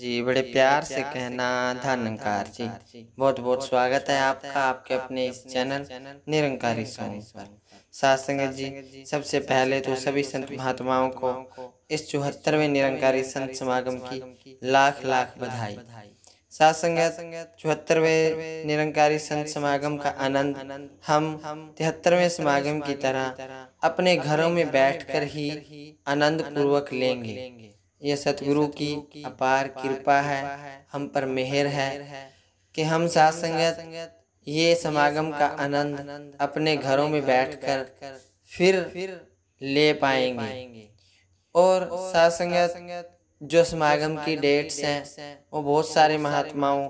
जी बड़े प्यार से कहना धनकार जी बहुत बहुत स्वागत है आपका आपके अपने इस चैनल निरंकारी स्वामी पर सासंग जी सबसे पहले तो, तो सभी संत महात्माओं को इस चौहत्तरवें निरंकारी संत समागम की लाख लाख बधाई सात संग चौहत्तरवें निरंकारी संत समागम का आनंद हम तिहत्तरवें समागम की तरह अपने घरों में बैठकर ही आनंद पूर्वक लेंगे ये सतगुरु की अपार कृपा है हम पर मेहर है कि हम सात संगत ये समागम का आनंद अपने घरों में बैठकर फिर फिर ले पाएंगे और साथ संगत जो समागम की डेट्स हैं वो बहुत सारे महात्माओं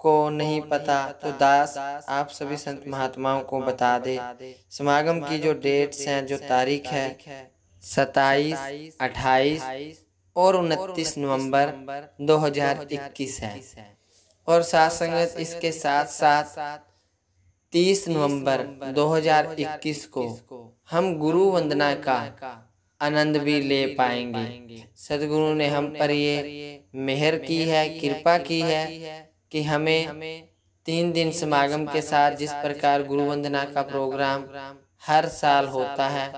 को नहीं पता तो दास आप सभी संत महात्माओं को बता दे समागम की जो डेट्स हैं जो तारीख है सताईस अट्ठाईस और उनतीस नवंबर 2021 है और साथ संगत इसके साथ साथ तीस नवंबर 2021 को हम गुरु वंदना का आनंद भी ले पाएंगे सदगुरु ने हम पर ये मेहर की है कृपा की है कि हमें तीन दिन समागम के साथ जिस प्रकार गुरु वंदना का प्रोग्राम हर साल होता है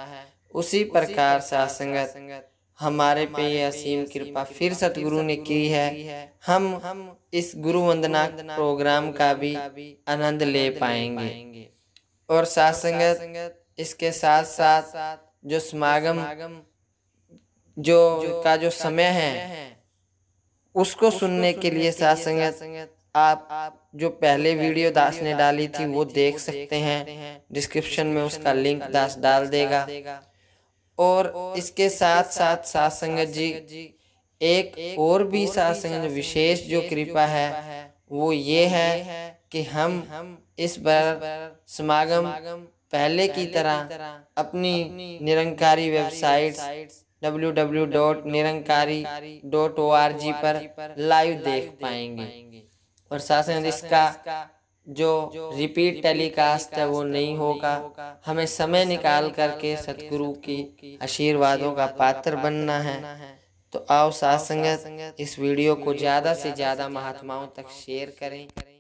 उसी प्रकार सात संगत हमारे पे ये असीम कृपा फिर सतगुरु ने की है हम हम इस गुरु वंदना प्रोग्राम का भी आनंद ले पाएंगे और साथ संगत इसके साथ साथ जो समागम जो का जो समय है उसको सुनने के लिए साथ संगत आप जो पहले वीडियो दास ने डाली थी वो देख सकते हैं डिस्क्रिप्शन में उसका लिंक दास डाल देगा और इसके साथ साथ सात संगत जी एक और भी सात संगत विशेष जो कृपा है वो ये है कि हम इस बार समागम पहले की तरह अपनी Nirankari website W W dot dot Nirankari O R G पर लाइव देख पाएंगे और साथ इसका जो रिपीट टेलीकास्ट है वो नहीं होगा हमें समय निकाल करके सतगुरु की आशीर्वादों का पात्र बनना है तो आओ सात संगत इस वीडियो को ज़्यादा से ज़्यादा महात्माओं तक शेयर करें